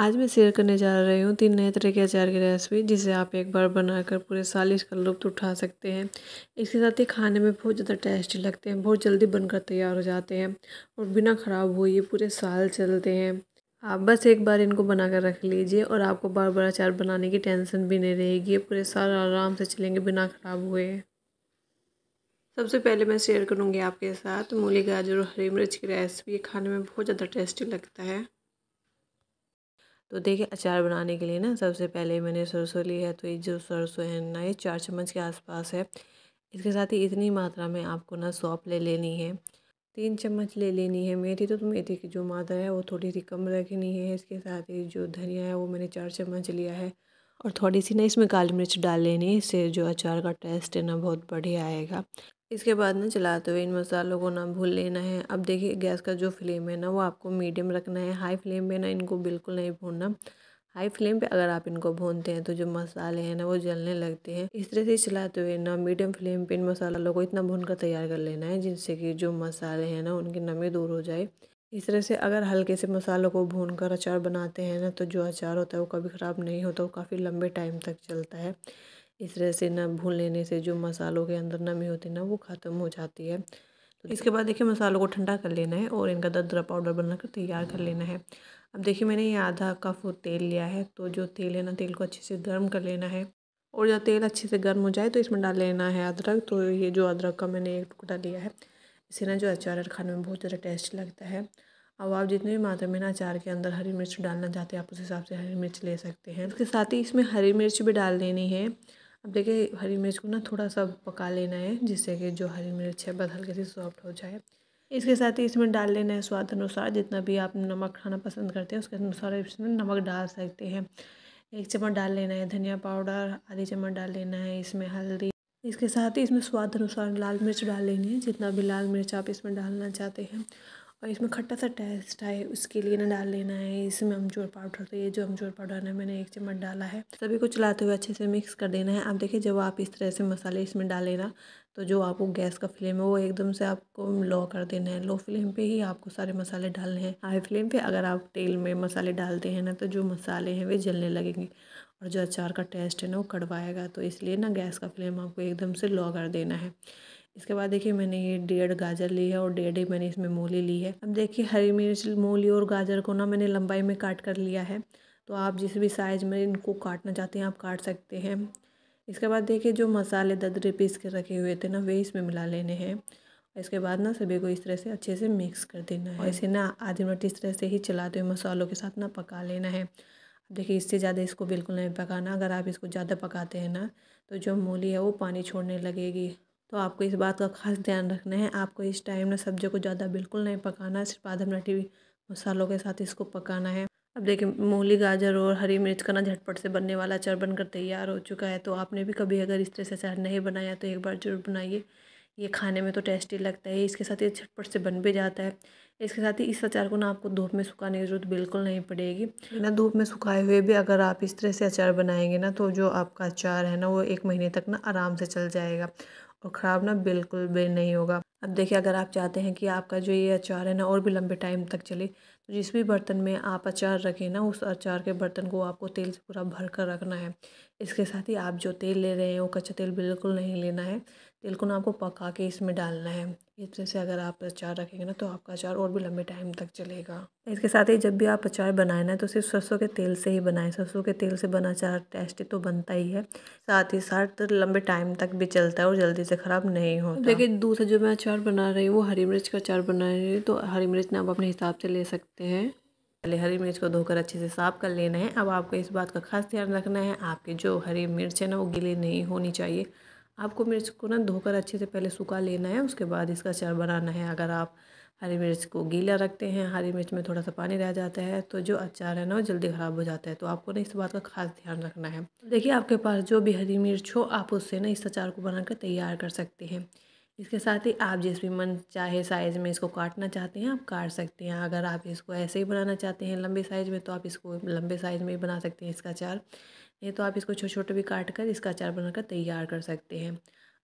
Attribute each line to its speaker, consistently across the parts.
Speaker 1: आज मैं शेयर करने जा रही हूँ तीन नए तरह के अचार की रेसिपी जिसे आप एक बार बनाकर पूरे साल इसका लुप्त उठा सकते हैं इसके साथ ही खाने में बहुत ज़्यादा टेस्टी लगते हैं बहुत जल्दी बनकर तैयार हो जाते हैं और बिना ख़राब हुए ये पूरे साल चलते हैं आप बस एक बार इनको बना कर रख लीजिए और आपको बार बार अचार बनाने की टेंशन भी नहीं रहेगी ये पूरे साल आराम से चलेंगे बिना ख़राब हुए सबसे पहले मैं शेयर करूँगी आपके साथ मूली गाजर और हरी मिर्च की रेसिपी खाने में बहुत ज़्यादा टेस्टी लगता है तो देखिए अचार बनाने के लिए ना सबसे पहले मैंने सरसों ली है तो ये जो सरसों है ना ये चार चम्मच के आसपास है इसके साथ ही इतनी मात्रा में आपको ना सौंप ले लेनी है तीन चम्मच ले लेनी है मेथी तो मेथी की जो मात्रा है वो थोड़ी सी कम रखनी है इसके साथ ही जो धनिया है वो मैंने चार चम्मच लिया है और थोड़ी सी ना इसमें काली मिर्च डाल लेनी है इससे जो अचार का टेस्ट है ना बहुत बढ़िया आएगा इसके बाद ना चलाते हुए इन मसालों को ना भून लेना है अब देखिए गैस का जो फ्लेम है ना वो आपको मीडियम रखना है हाई फ्लेम पे ना इनको बिल्कुल नहीं भूनना हाई फ्लेम पे अगर आप इनको भूनते हैं तो जो मसाले हैं ना वो जलने लगते हैं इस तरह से चलाते हुए ना मीडियम फ्लेम पे इन मसालों को इतना भून कर तैयार कर लेना है जिनसे कि जो मसाले हैं ना उनकी नमी दूर हो जाए इस तरह से अगर हल्के से मसालों को भून कर अचार बनाते हैं ना तो जो अचार होता है वो कभी ख़राब नहीं होता वो काफ़ी लंबे टाइम तक चलता है इस तरह से ना भून लेने से जो मसालों के अंदर नमी होती है ना वो ख़त्म हो जाती है तो इसके बाद देखिए मसालों को ठंडा कर लेना है और इनका दरदरा पाउडर बनाकर तैयार कर लेना है अब देखिए मैंने ये आधा कप तेल लिया है तो जो तेल है ना तेल को अच्छे से गर्म कर लेना है और जब तेल अच्छे से गर्म हो जाए तो इसमें डाल लेना है अदरक तो ये जो अदरक का मैंने एक टुकड़ा लिया है इसे ना जो अचार खाने में बहुत ज़्यादा टेस्ट लगता है अब आप जितने भी मात्रा में ना अचार के अंदर हरी मिर्च डालना चाहते हैं आप उस हिसाब से हरी मिर्च ले सकते हैं उसके साथ ही इसमें हरी मिर्च भी डाल देनी है अब देखिए हरी मिर्च को ना थोड़ा सा पका लेना है जिससे कि जो हरी मिर्च है बस हल्के से सॉफ्ट हो जाए इसके साथ ही इसमें डाल लेना है स्वाद अनुसार जितना भी आप नमक खाना पसंद करते हैं उसके अनुसार इसमें नमक डाल सकते हैं एक चम्मच डाल लेना है धनिया पाउडर आधी चम्मच डाल लेना है इसमें हल्दी इसके साथ ही इसमें स्वाद अनुसार लाल मिर्च डाल लेनी है जितना भी लाल मिर्च आप इसमें डालना चाहते हैं और इसमें खट्टा सा टेस्ट आए उसके लिए ना डाल लेना है इसमें अमचूर पाउडर तो ये जो अमचूर पाउडर है मैंने एक चम्मच डाला है सभी को चलाते हुए अच्छे से मिक्स कर देना है आप देखिए जब आप इस तरह से मसाले इसमें डाल लेना तो जो आपको गैस का फ्लेम है वो एकदम से आपको लो कर देना है लो फ्लेम पर ही आपको सारे मसाले डालने हैं हाई फ्लेम पर अगर आप तेल में मसाले डालते हैं ना तो जो मसाले हैं वे जलने लगेंगे और जो अचार का टेस्ट है ना वो कड़वाएगा तो इसलिए ना गैस का फ्लेम आपको एकदम से लो कर देना है इसके बाद देखिए मैंने ये डेढ़ गाजर ली है और डेढ़ ही मैंने इसमें मूली ली है अब देखिए हरी मिर्च मूली और गाजर को ना मैंने लंबाई में काट कर लिया है तो आप जिस भी साइज़ में इनको काटना चाहते हैं आप काट सकते हैं इसके बाद देखिए जो मसाले ददरे पीस के रखे हुए थे ना वे इसमें मिला लेने हैं इसके बाद ना सभी को इस तरह से अच्छे से मिक्स कर देना है ऐसे ना आधे मिनट इस तरह से ही चलाते हुए मसालों के साथ ना पका लेना है देखिए इससे ज़्यादा इसको बिल्कुल नहीं पकाना अगर आप इसको ज़्यादा पकाते हैं ना तो जो मूली है वो पानी छोड़ने लगेगी तो आपको इस बात का खास ध्यान रखना है आपको इस टाइम में सब्जियों को ज़्यादा बिल्कुल नहीं पकाना सिर्फ आधा मिनट ही मसालों के साथ इसको पकाना है अब देखिए मूली गाजर और हरी मिर्च का ना झटपट से बनने वाला अचार बनकर तैयार हो चुका है तो आपने भी कभी अगर इस तरह से अचार नहीं बनाया तो एक बार ज़रूर बनाइए ये खाने में तो टेस्टी लगता है इसके साथ ये झटपट से बन भी जाता है इसके साथ ही इस अचार को ना आपको धूप में सुखाने की ज़रूरत बिल्कुल नहीं पड़ेगी ना धूप में सुखाए हुए भी अगर आप इस तरह से अचार बनाएंगे ना तो जो आपका अचार है ना वो एक महीने तक ना आराम से चल जाएगा और ख़राब ना बिल्कुल भी नहीं होगा अब देखिए अगर आप चाहते हैं कि आपका जो ये अचार है ना और भी लंबे टाइम तक चले तो जिस भी बर्तन में आप अचार रखें ना उस अचार के बर्तन को आपको तेल से पूरा भर कर रखना है इसके साथ ही आप जो तेल ले रहे हैं वो कच्चा तेल बिल्कुल नहीं लेना है तिल को ना आपको पका के इसमें डालना है इसमें से अगर आप अचार रखेंगे ना तो आपका अचार और भी लंबे टाइम तक चलेगा इसके साथ ही जब भी आप अचार बनाए ना तो सिर्फ सरसों के तेल से ही बनाएं सरसों के तेल से बना अचार टेस्टी तो बनता ही है साथ ही साथ लंबे टाइम तक भी चलता है और जल्दी से ख़राब नहीं होता लेकिन दूसरा जो मैं अचार बना रही हूँ वो हरी मिर्च का अचार बना रही हूँ तो हरी मिर्च ना आप अपने हिसाब से ले सकते हैं पहले हरी मिर्च को धोकर अच्छे से साफ़ कर लेना है अब आपको इस बात का खास ध्यान रखना है आपकी जो हरी मिर्च है ना वो गीली नहीं होनी चाहिए आपको मिर्च को ना धोकर अच्छे से पहले सूखा लेना है उसके बाद इसका अचार बनाना है अगर आप हरी मिर्च को गीला रखते हैं हरी मिर्च में थोड़ा सा पानी रह जाता है तो जो अचार है ना वो जल्दी ख़राब हो जाता है तो आपको ना इस बात का खास ध्यान रखना है देखिए आपके पास जो भी हरी मिर्च हो आप उससे ना इस अचार को बनाकर तैयार कर सकते हैं इसके साथ ही आप जिस भी मन चाहे साइज़ में इसको काटना चाहते हैं आप काट सकते हैं अगर आप इसको ऐसे ही बनाना चाहते हैं लंबे साइज़ में तो आप इसको लंबे साइज़ में ही बना सकते हैं इसका अचार ये तो आप इसको छोटे छोटे भी काट कर इसका अचार बनाकर तैयार कर सकते हैं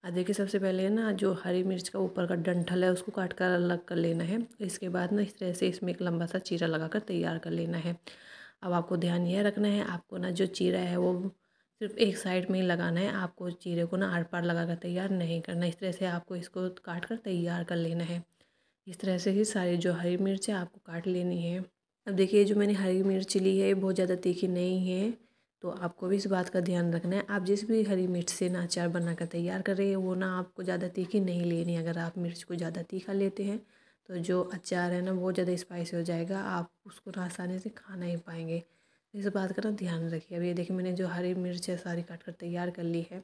Speaker 1: अब देखिए सबसे पहले ना जो हरी मिर्च का ऊपर का डंठल है उसको काट कर अलग कर लेना है इसके बाद ना इस तरह से इसमें एक लंबा सा चीरा लगा कर तैयार कर लेना है अब आपको ध्यान यह रखना है आपको ना जो चीरा है वो सिर्फ एक साइड में ही लगाना है आपको चीरे को ना आर पार लगा कर तैयार नहीं करना इस तरह से आपको इसको काट कर तैयार कर लेना है इस तरह से ही सारी जो हरी मिर्च है आपको काट लेनी है अब देखिए जो मैंने हरी मिर्च ली है बहुत ज़्यादा तीखी नहीं है तो आपको भी इस बात का ध्यान रखना है आप जिस भी हरी मिर्च से ना अचार बनाकर तैयार कर रहे हैं वो ना आपको ज़्यादा तीखी नहीं लेनी अगर आप मिर्च को ज़्यादा तीखा लेते हैं तो जो अचार है ना वो ज़्यादा स्पाइसी हो जाएगा आप उसको ना आसानी से खा नहीं पाएंगे इस बात का ना ध्यान रखिए अब ये देखिए मैंने जो हरी मिर्च है सारी काट कर तैयार कर ली है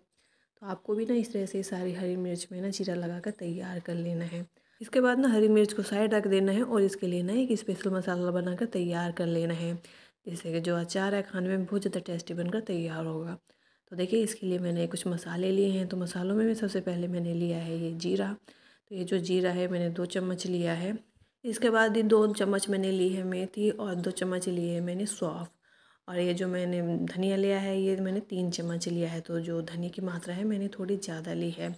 Speaker 1: तो आपको भी ना इस तरह से सारी हरी मिर्च में ना चीरा लगा कर तैयार कर लेना है इसके बाद ना हरी मिर्च को साइड रख देना है और इसके लिए ना एक स्पेशल मसाला बनाकर तैयार कर लेना है जिससे कि जो अचार है खाने में बहुत ज़्यादा टेस्टी बनकर तैयार होगा तो देखिए इसके लिए मैंने कुछ मसाले लिए हैं तो मसालों में सबसे पहले मैंने लिया है ये जीरा तो ये जो जीरा है मैंने दो चम्मच लिया है इसके बाद ये दो चम्मच मैंने ली है मेथी और दो चम्मच लिए है मैंने सौफ और ये जो मैंने धनिया लिया है ये मैंने तीन चम्मच लिया है तो जो धनिया की मात्रा है मैंने थोड़ी ज़्यादा ली है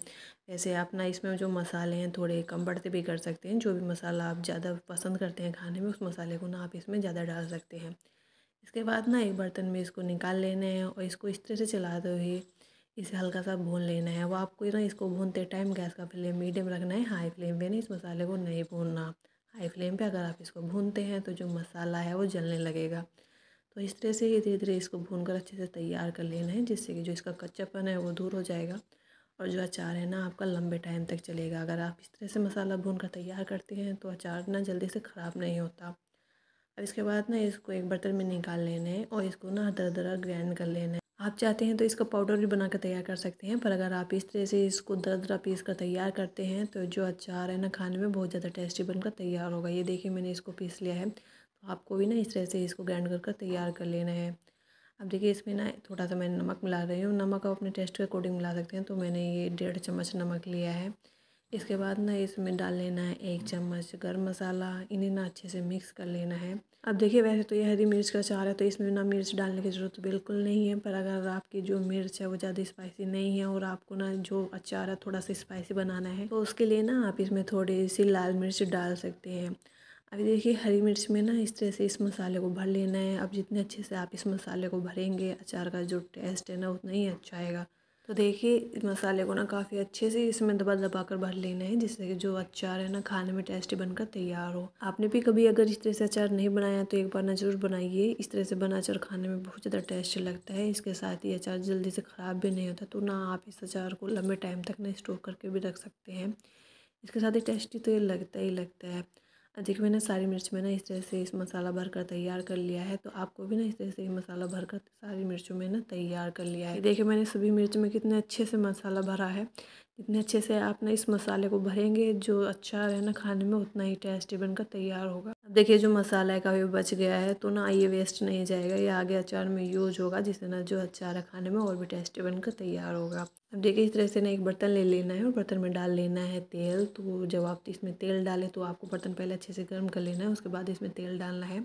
Speaker 1: वैसे आप ना इसमें जो मसाले हैं थोड़े कम बढ़ते भी कर सकते हैं जो भी मसाला आप ज़्यादा पसंद करते हैं खाने में उस मसाले को ना आप इसमें ज़्यादा डाल सकते हैं इसके बाद ना एक बर्तन में इसको निकाल लेना है और इसको इस तरह से चलाते हुए इसे हल्का सा भून लेना है वो आपको ना इसको भूनते टाइम गैस का फ्लेम मीडियम रखना है हाई फ्लेम पे नहीं इस मसाले को नहीं भूनना हाई फ्लेम पे अगर आप इसको भूनते हैं तो जो मसाला है वो जलने लगेगा तो इस तरह से ही धीरे धीरे इसको भून कर अच्छे से तैयार कर लेना है जिससे कि जो इसका कच्चापन है वो दूर हो जाएगा और जो अचार है ना आपका लंबे टाइम तक चलेगा अगर आप इस तरह से मसाला भून कर तैयार करते हैं तो अचार ना जल्दी से ख़राब नहीं होता अब इसके बाद ना इसको एक बर्तन में निकाल लेना है और इसको ना दर दरा ग्रैंड कर लेना है आप चाहते हैं तो इसका पाउडर भी बना कर तैयार कर सकते हैं पर अगर आप इस तरह से इसको दर दरा पीस कर तैयार करते हैं तो जो अचार है ना खाने में बहुत ज़्यादा टेस्टी बनकर तैयार होगा ये देखिए मैंने इसको पीस लिया है तो आपको भी ना इस तरह से इसको ग्राइंड कर तैयार कर लेना है अब देखिए इसमें ना थोड़ा सा मैं नमक मिला रही हूँ नमक आप अपने टेस्ट के अकॉर्डिंग मिला सकते हैं तो मैंने ये डेढ़ चम्मच नमक लिया है इसके बाद ना इसमें डाल लेना है एक चम्मच गर्म मसाला इन्हें ना अच्छे से मिक्स कर लेना है अब देखिए वैसे तो ये हरी मिर्च का चार है तो इसमें ना मिर्च डालने की ज़रूरत बिल्कुल नहीं है पर अगर आपकी जो मिर्च है वो ज़्यादा स्पाइसी नहीं है और आपको ना जो अचार है थोड़ा सा स्पाइसी बनाना है तो उसके लिए ना आप इसमें थोड़ी सी लाल मिर्च डाल सकते हैं अभी देखिए हरी मिर्च में ना इस तरह से इस मसाले को भर लेना है अब जितने अच्छे से आप इस मसाले को भरेंगे अचार का जो टेस्ट है ना उतना ही अच्छा आएगा तो देखिए मसाले को ना काफ़ी अच्छे से इसमें दबा दबा कर भर लेना है जिससे कि जो अचार है ना खाने में टेस्टी बनकर तैयार हो आपने भी कभी अगर इस तरह से अचार नहीं बनाया तो एक बार ना ज़रूर बनाइए इस तरह से बना अचार खाने में बहुत ज़्यादा टेस्टी लगता है इसके साथ ही अचार जल्दी से ख़राब भी नहीं होता तो ना आप इस अचार को लंबे टाइम तक ना स्टोर करके भी रख सकते हैं इसके साथ ही टेस्टी तो ये लगता ही लगता है देखिए मैंने सारी मिर्च में ना इस तरह से इस मसाला भर कर तैयार कर लिया है तो आपको भी ना इस तरह से मसाला भर कर सारी मिर्चों में ना तैयार कर लिया है देखिए मैंने सभी मिर्च में कितने अच्छे से मसाला भरा है कितने अच्छे से आप ना इस मसाले को भरेंगे जो अच्छा है ना खाने में उतना ही टेस्टी बनकर तैयार होगा अब देखिए जो मसाला है भी बच गया है तो ना ये वेस्ट नहीं जाएगा ये आगे अचार में यूज होगा जिससे ना जो अचार है खाने में और भी टेस्टी बनकर तैयार होगा अब देखिए इस तरह से ना एक बर्तन ले लेना है और बर्तन में डाल लेना है तेल तो जब आप इसमें तेल डालें तो आपको बर्तन पहले अच्छे से गर्म कर लेना है उसके बाद इसमें तेल डालना है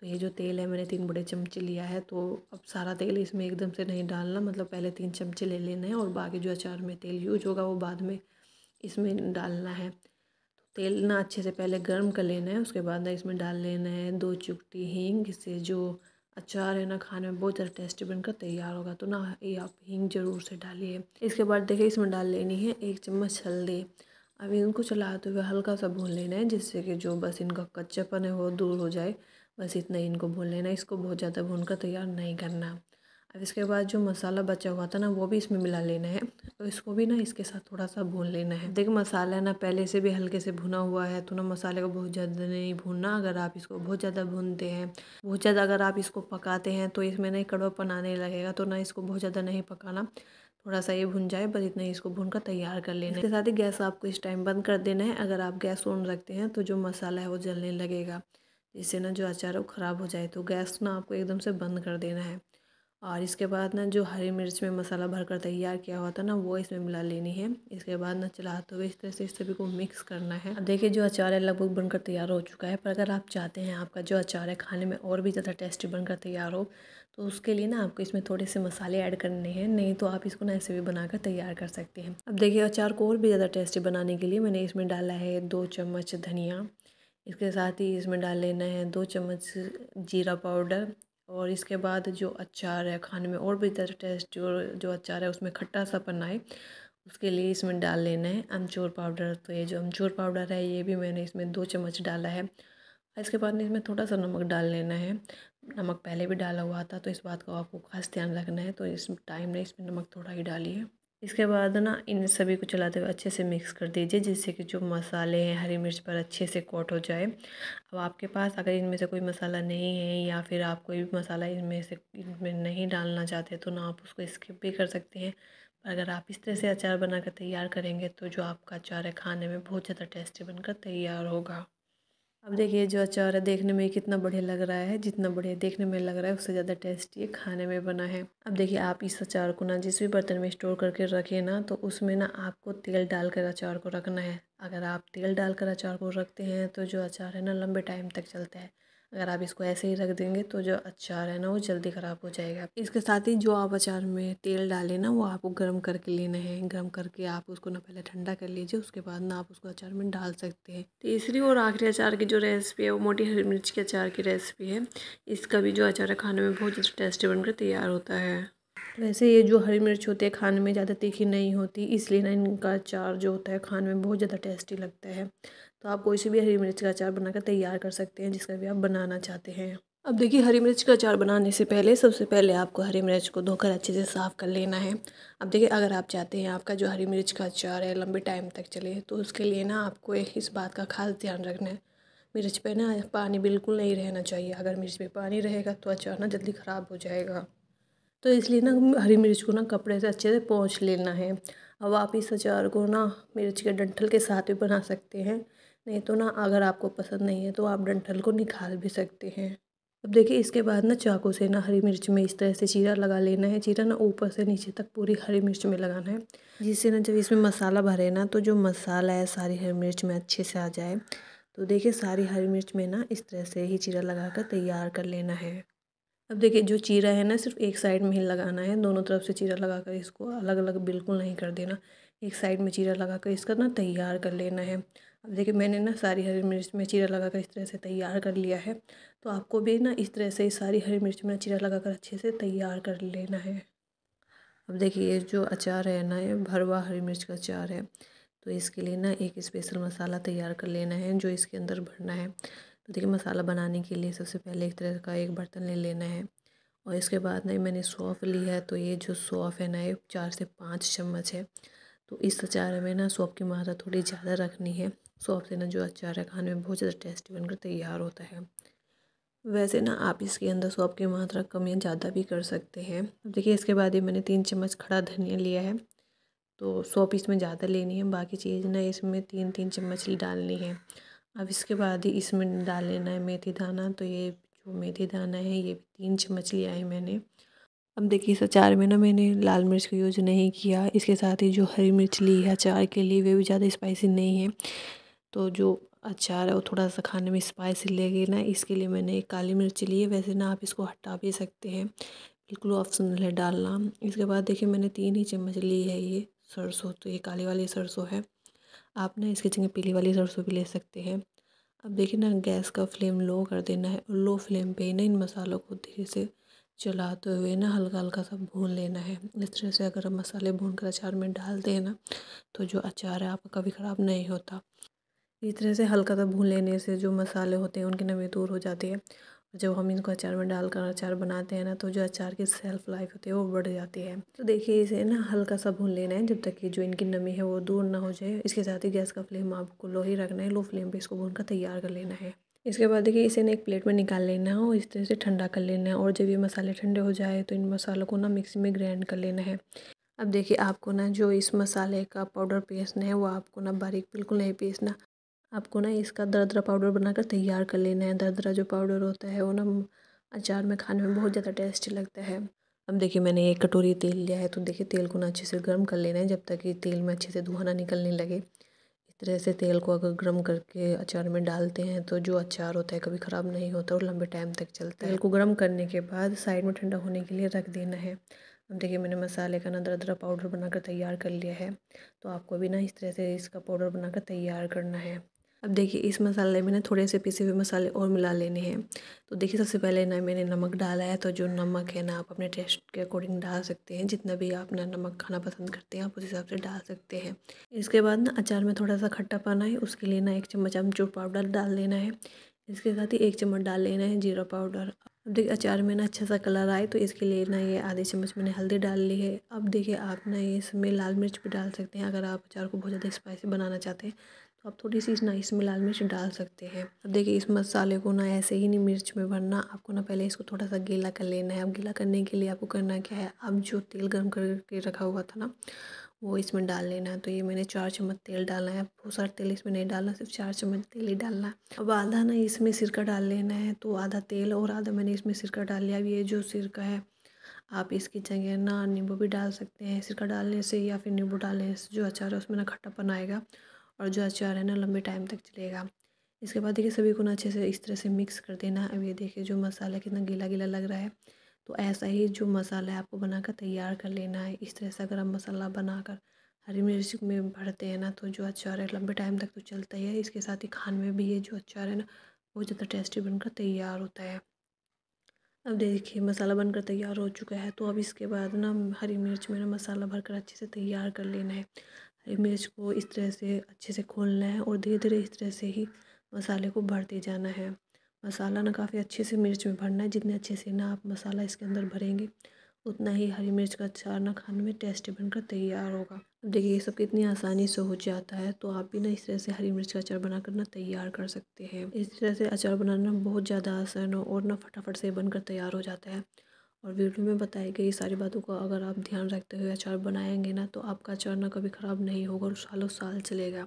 Speaker 1: तो ये जो तेल है मैंने तीन बड़े चमचे लिया है तो अब सारा तेल इसमें एकदम से नहीं डालना मतलब पहले तीन चमचे ले लेना है और बाकी जो अचार में तेल यूज होगा वो बाद में इसमें डालना है तो तेल ना अच्छे से पहले गर्म कर लेना है उसके बाद ना इसमें डाल लेना है दो चुटकी हींग इससे जो अचार है ना खाने में बहुत ज़्यादा टेस्टी बनकर तैयार होगा तो ना ये आप हींग ज़रूर से डालिए इसके बाद देखिए इसमें डाल लेनी है एक चम्मच हल्दी अब इनको चलाते हुए हल्का सा भून लेना है जिससे कि जो बस इनका कच्चापन है वो दूर हो जाए बस इतना ही इनको भून लेना इसको बहुत ज़्यादा भून कर तैयार नहीं करना अब इसके बाद जो मसाला बचा हुआ था ना वो भी इसमें मिला लेना है तो इसको भी ना इसके साथ थोड़ा सा भून लेना है देखो मसाला ना पहले से भी हल्के से भुना हुआ है तो ना मसाले को बहुत ज़्यादा नहीं भूनना अगर आप इसको बहुत ज़्यादा भूनते हैं बहुत ज़्यादा अगर आप इसको पकाते हैं तो इसमें ना कड़वापन आने लगेगा तो ना इसको बहुत ज़्यादा नहीं पकाना थोड़ा सा ये भुन जाए बस इतना ही इसको भून कर तैयार कर लेना है इसके साथ ही गैस आपको इस टाइम बंद कर देना है अगर आप गैस ऑन रखते हैं तो जो मसाला है वो जलने लगेगा जिससे ना जो अचार वो ख़राब हो जाए तो गैस ना आपको एकदम से बंद कर देना है और इसके बाद ना जो हरी मिर्च में मसाला भरकर तैयार किया हुआ था ना वो इसमें मिला लेनी है इसके बाद ना चलाते हुए इस तरह से इस सभी को मिक्स करना है देखिए जो अचार है लगभग बनकर तैयार हो चुका है पर अगर आप चाहते हैं आपका जो अचार है खाने में और भी ज़्यादा टेस्टी बनकर तैयार हो तो उसके लिए ना आपको इसमें थोड़े से मसाले ऐड करने हैं नहीं तो आप इसको ना ऐसे भी बनाकर तैयार कर सकते हैं अब देखिए अचार को और भी ज़्यादा टेस्टी बनाने के लिए मैंने इसमें डाला है दो चम्मच धनिया इसके साथ ही इसमें डाल लेना है दो चम्मच जीरा पाउडर और इसके बाद जो अचार है खाने में और भी बेहतर टेस्ट और जो अचार है उसमें खट्टा सा आए उसके लिए इसमें डाल लेना है अमचूर पाउडर तो ये जो अमचूर पाउडर है ये भी मैंने इसमें दो चम्मच डाला है इसके बाद इसमें थोड़ा सा नमक डाल लेना है नमक पहले भी डाला हुआ था तो इस बात का आपको खास ध्यान रखना है तो इस टाइम ने इसमें नमक थोड़ा ही डालिए इसके बाद ना इन सभी को चलाते हुए अच्छे से मिक्स कर दीजिए जिससे कि जो मसाले हैं हरी मिर्च पर अच्छे से कोट हो जाए अब आपके पास अगर इनमें से कोई मसाला नहीं है या फिर आप कोई भी मसाला इनमें से इनमें नहीं डालना चाहते तो ना आप उसको स्किप भी कर सकते हैं अगर आप इस तरह से अचार बनाकर तैयार करेंगे तो जो आपका अचार है खाने में बहुत ज़्यादा टेस्टी बनकर तैयार होगा अब देखिए जो अचार है देखने में कितना बढ़िया लग रहा है जितना बढ़िया देखने में लग रहा है उससे ज़्यादा टेस्टी है खाने में बना है अब देखिए आप इस अचार को ना जिस भी बर्तन में स्टोर करके रखिए ना तो उसमें ना आपको तेल डालकर अचार को रखना है अगर आप तेल डालकर अचार को रखते हैं तो जो अचार है ना लंबे टाइम तक चलता है अगर आप इसको ऐसे ही रख देंगे तो जो अचार है ना वो जल्दी ख़राब हो जाएगा इसके साथ ही जो आप अचार में तेल डालें ना वो आपको गर्म करके लेना है गर्म करके आप उसको ना पहले ठंडा कर लीजिए उसके बाद ना आप उसको अचार में डाल सकते हैं तीसरी और आखिरी अचार की जो रेसिपी है वो मोटी हरी मिर्च के अचार की रेसिपी है इसका भी जो अचार है खाने में बहुत ज़्यादा टेस्टी बनकर तैयार होता है वैसे ये जो हरी मिर्च होती है खाने में ज़्यादा तीखी नहीं होती इसलिए ना इनका अचार जो होता है खाने में बहुत ज़्यादा टेस्टी लगता है तो आप कोई से भी हरी मिर्च का अचार बनाकर तैयार कर सकते हैं जिसका भी आप बनाना चाहते हैं अब देखिए हरी मिर्च का अचार बनाने से पहले सबसे पहले आपको हरी मिर्च को धोकर अच्छे से साफ़ कर लेना है अब देखिए अगर आप चाहते हैं आपका जो हरी मिर्च का अचार है लंबे टाइम तक चले तो उसके लिए ना आपको इस बात का खास ध्यान रखना है मिर्च पे ना पानी बिल्कुल नहीं रहना चाहिए अगर मिर्च पे पानी रहेगा तो अचार ना जल्दी ख़राब हो जाएगा तो इसलिए ना हरी मिर्च को ना कपड़े से अच्छे से पोंछ लेना है अब आप इस अचार को ना मिर्च के डंठल के साथ भी बना सकते हैं नहीं तो ना अगर आपको पसंद नहीं है तो आप डंठल को निकाल भी सकते हैं अब देखिए इसके बाद ना चाकू से ना हरी मिर्च में इस तरह से चीरा लगा लेना है चीरा ना ऊपर से नीचे तक पूरी हरी मिर्च में लगाना है जिससे ना जब इसमें मसाला भरे ना तो जो मसाला है सारी हरी मिर्च में अच्छे से आ जाए तो देखिए सारी हरी मिर्च में ना इस तरह से ही चीरा लगा कर तैयार कर लेना है अब देखिए जो चीरा है ना सिर्फ एक साइड में ही लगाना है दोनों तरफ से चीरा लगा कर इसको अलग अलग बिल्कुल नहीं कर देना एक साइड में चीरा लगा कर इसका ना तैयार कर लेना है अब देखिए मैंने ना सारी हरी मिर्च में चीरा लगा कर इस तरह से तैयार कर लिया है तो आपको भी ना इस तरह से सारी हरी मिर्च में चीरा लगा कर अच्छे से तैयार कर लेना है अब देखिए ये जो अचार है ना ये भरवा हरी मिर्च का अचार है तो इसके लिए ना एक स्पेशल मसाला तैयार कर लेना है जो इसके अंदर भरना है तो देखिए मसाला बनाने के लिए सबसे पहले एक तरह का एक बर्तन ले लेना है और इसके बाद ना मैंने सौंफ ली है तो ये जो सौंफ है ना ये चार से पाँच चम्मच है तो इस अचार में ना सौंफ की मात्रा थोड़ी ज़्यादा रखनी है सौंफ से ना जो अचार है खाने में बहुत ज़्यादा टेस्टी बनकर तैयार होता है वैसे ना आप इसके अंदर सॉप की मात्रा कम या ज़्यादा भी कर सकते हैं अब देखिए इसके बाद ही मैंने तीन चम्मच खड़ा धनिया लिया है तो सॉप इसमें ज़्यादा लेनी है बाकी चीज़ ना इसमें तीन तीन चम्मच डालनी है अब इसके बाद ही इसमें डाल लेना है मेथी दाना तो ये जो मेथी दाना है ये भी तीन चम्मच लिया है मैंने अब देखिए इस अचार में ना मैंने लाल मिर्च का यूज़ नहीं किया इसके साथ ही जो हरी मिर्च ली है अचार के लिए वे भी ज़्यादा स्पाइसी नहीं है तो जो अचार है वो थोड़ा सा खाने में स्पाइसी लगे ना इसके लिए मैंने एक काली मिर्च ली है वैसे ना आप इसको हटा भी सकते हैं बिल्कुल ऑप्शनल है डालना इसके बाद देखिए मैंने तीन ही चम्मच ली है ये सरसों तो ये काली वाली सरसों है आप ना इसकी जगह पीली वाली सरसों भी ले सकते हैं अब देखिए ना गैस का फ्लेम लो कर देना है और लो फ्लेम पे ही ना इन मसालों को धीरे से चलाते हुए ना हल्का हल्का सा भून लेना है इस तरह से अगर हम मसाले भून कर अचार में डालते हैं ना तो जो अचार है आपका कभी ख़राब नहीं होता इस तरह से हल्का सा भून लेने से जो मसाले होते हैं उनकी नमी दूर हो जाती है जब हम इनको अचार में डालकर अचार बनाते हैं ना तो जो अचार की सेल्फ लाइफ होती है वो बढ़ जाती है तो देखिए इसे ना हल्का सा भून लेना है जब तक कि जो इनकी नमी है वो दूर ना हो जाए इसके साथ ही गैस का फ्लेम आपको लो ही रखना है लो फ्लेम पे इसको भून कर तैयार कर लेना है इसके बाद देखिए इसे ना एक प्लेट में निकाल लेना है और इस तरह से ठंडा कर लेना है और जब ये मसाले ठंडे हो जाए तो इन मसालों को ना मिक्सी में ग्राइंड कर लेना है अब देखिए आपको ना जो इस मसाले का पाउडर पीसना है वो आपको ना बारीक बिल्कुल नहीं पीसना आपको ना इसका दरदरा पाउडर बनाकर तैयार कर लेना है दरदरा जो पाउडर होता है वो ना अचार में खाने में बहुत ज़्यादा टेस्टी लगता है अब देखिए मैंने एक कटोरी तेल लिया है तो देखिए तेल को ना अच्छे से गर्म कर लेना है जब तक कि तेल में अच्छे से धुआं ना निकलने लगे इस तरह से तेल को अगर गर्म करके अचार में डालते हैं तो जो अचार होता है कभी ख़राब नहीं होता और लंबे टाइम तक चलता है तेल को गर्म करने के बाद साइड में ठंडा होने के लिए रख देना है अब देखिए मैंने मसाले का ना दरदरा पाउडर बनाकर तैयार कर लिया है तो आपको भी ना इस तरह से इसका पाउडर बनाकर तैयार करना है अब देखिए इस मसाले में ना थोड़े से पीसे हुए मसाले और मिला लेने हैं तो देखिए सबसे पहले ना मैंने नमक डाला है तो जो नमक है ना आप अपने टेस्ट के अकॉर्डिंग डाल सकते हैं जितना भी आप ना नमक खाना पसंद करते हैं आप उस हिसाब से डाल सकते हैं इसके बाद ना अचार में थोड़ा सा खट्टा पाना है उसके लिए ना एक चम्मच अमचूर पाउडर डाल लेना है इसके साथ ही एक चम्मच डाल लेना है जीरा पाउडर अब देखिए अचार में ना अच्छा सा कलर आए तो इसके लिए ना ये आधे चम्मच मैंने हल्दी डाल ली है अब देखिए आप ना इसमें लाल मिर्च भी डाल सकते हैं अगर आप अचार को बहुत ज़्यादा स्पाइसी बनाना चाहते हैं आप थोड़ी सी इस ना इसमें लाल मिर्च डाल सकते हैं अब देखिए इस मसाले को ना ऐसे ही नहीं मिर्च में भरना आपको ना पहले इसको थोड़ा सा गीला कर लेना है अब गीला करने के लिए आपको करना क्या है अब जो तेल गर्म करके रखा हुआ था ना वो इसमें डाल लेना है तो ये मैंने चार चम्मच तेल डालना है बहुत सारा तेल इसमें नहीं डालना सिर्फ चार चम्मच तेल ही डालना है अब आधा ना इसमें सिरका डाल लेना है तो आधा तेल और आधा मैंने इसमें सिरका डाल लिया अब ये जो सिरका है आप इसकी जगह ना नींबू भी डाल सकते हैं सिरका डालने से या फिर नींबू डालने से जो अचार है उसमें ना खट्टापन आएगा और जो अचार है ना लंबे टाइम तक चलेगा इसके बाद देखिए सभी को ना अच्छे से इस तरह से मिक्स कर देना अब ये देखिए जो मसाला कितना गीला गीला लग रहा है तो ऐसा ही जो मसाला है आपको बनाकर तैयार कर लेना है इस तरह से गर्म मसाला बनाकर हरी मिर्च में भरते हैं ना तो जो अचार है लंबे टाइम तक तो चलता ही है इसके साथ ही खान में भी ये जो अचार है ना बहुत ज़्यादा टेस्टी बनकर तैयार होता है अब देखिए मसाला बनकर तैयार हो चुका है तो अब इसके बाद ना हरी मिर्च में ना मसाला भरकर अच्छे से तैयार कर लेना है मिर्च को इस तरह से अच्छे से खोलना है और धीरे धीरे इस तरह से ही मसाले को भरते जाना है मसाला ना काफ़ी अच्छे से मिर्च में भरना है जितने अच्छे से ना आप मसाला इसके अंदर भरेंगे उतना ही हरी मिर्च का अचार ना खाने में टेस्टी बनकर तैयार होगा अब देखिए ये सब कितनी आसानी से हो जाता है तो आप भी ना इस तरह से हरी मिर्च का अचार बनाकर ना तैयार कर सकते हैं इस तरह से अचार बनाना बहुत ज़्यादा आसान हो और ना फटाफट से बनकर तैयार हो जाता है और वीडियो में बताई गई सारी बातों का अगर आप ध्यान रखते हुए अचार बनाएंगे ना तो आपका अचार ना कभी ख़राब नहीं होगा और सालों साल चलेगा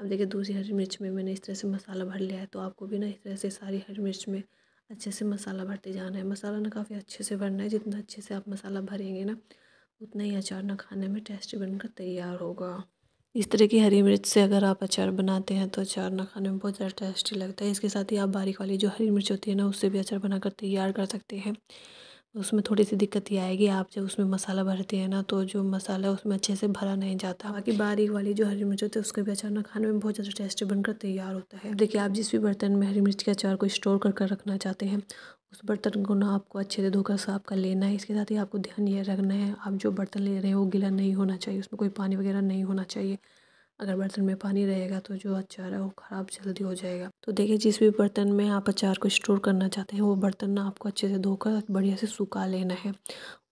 Speaker 1: अब देखिए दूसरी हरी मिर्च में मैंने इस तरह से मसाला भर लिया है तो आपको भी ना इस तरह से सारी हरी मिर्च में अच्छे से मसाला भरते जाना है मसाला ना काफ़ी अच्छे से भरना है जितना अच्छे से आप मसाला भरेंगे ना उतना ही अचार ना खाने में टेस्टी बनकर तैयार होगा इस तरह की हरी मिर्च से अगर आप अचार बनाते हैं तो अचार ना खाने में बहुत ज़्यादा टेस्टी लगता है इसके साथ ही आप बारीक वाली जो हरी मिर्च होती है ना उससे भी अचार बनाकर तैयार कर सकते हैं उसमें थोड़ी सी दिक्कत ये आएगी आप जब उसमें मसाला भरते हैं ना तो जो मसाला उसमें अच्छे से भरा नहीं जाता बाकी बारीक वाली जो हरी मिर्च होती है उसका भी अचार ना खाने में बहुत ज़्यादा टेस्टी बनकर तैयार होता है देखिए आप जिस भी बर्तन में हरी मिर्च के अचार को स्टोर कर कर रखना चाहते हैं उस बर्तन को ना आपको अच्छे से धोकर साफ कर लेना है इसके साथ ही आपको ध्यान ये रखना है आप जो बर्तन ले रहे हैं वो गीला नहीं होना चाहिए उसमें कोई पानी वगैरह नहीं होना चाहिए अगर बर्तन में पानी रहेगा तो जो अचार है वो ख़राब जल्दी हो जाएगा तो देखिए जिस भी बर्तन में आप अचार को स्टोर करना चाहते हैं वो बर्तन ना आपको अच्छे से धोकर बढ़िया से सुखा लेना है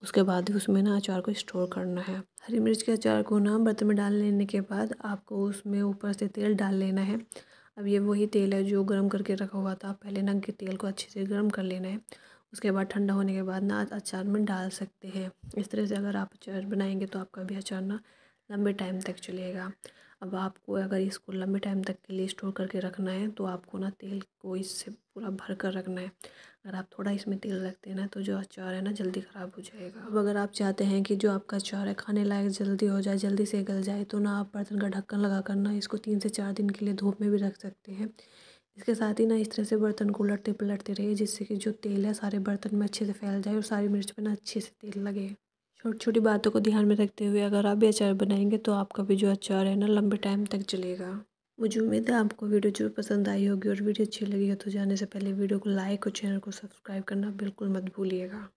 Speaker 1: उसके बाद ही उसमें ना अचार को स्टोर करना है हरी मिर्च के अचार को ना बर्तन में डाल लेने के बाद आपको उसमें ऊपर से तेल डाल लेना है अब ये वही तेल है जो गर्म करके रखा हुआ था पहले ना के तेल को अच्छे से गर्म कर लेना है उसके बाद ठंडा होने के बाद ना अचार में डाल सकते हैं इस तरह से अगर आप अचार बनाएंगे तो आपका भी अचार ना लंबे टाइम तक चलेगा अब आपको अगर इसको लंबे टाइम तक के लिए स्टोर करके रखना है तो आपको ना तेल को इससे पूरा भर कर रखना है अगर आप थोड़ा इसमें तेल रखते हैं ना तो जो अचार है ना जल्दी ख़राब हो जाएगा अब अगर आप चाहते हैं कि जो आपका अचार है खाने लायक जल्दी हो जाए जल्दी से गल जाए तो ना आप बर्तन का ढक्कन लगा कर ना इसको तीन से चार दिन के लिए धूप में भी रख सकते हैं इसके साथ ही ना इस तरह से बर्तन को उलटते पलटते रहे जिससे कि जो तेल है सारे बर्तन में अच्छे से फैल जाए और सारी मिर्च पर ना अच्छे से तेल लगे छोटी छोटी बातों को ध्यान में रखते हुए अगर आप भी अचार बनाएंगे तो आपका भी जो अचार है ना लंबे टाइम तक चलेगा मुझे उम्मीद है आपको वीडियो जरूर पसंद आई होगी और वीडियो अच्छी लगी हो तो जाने से पहले वीडियो को लाइक और चैनल को सब्सक्राइब करना बिल्कुल मत भूलिएगा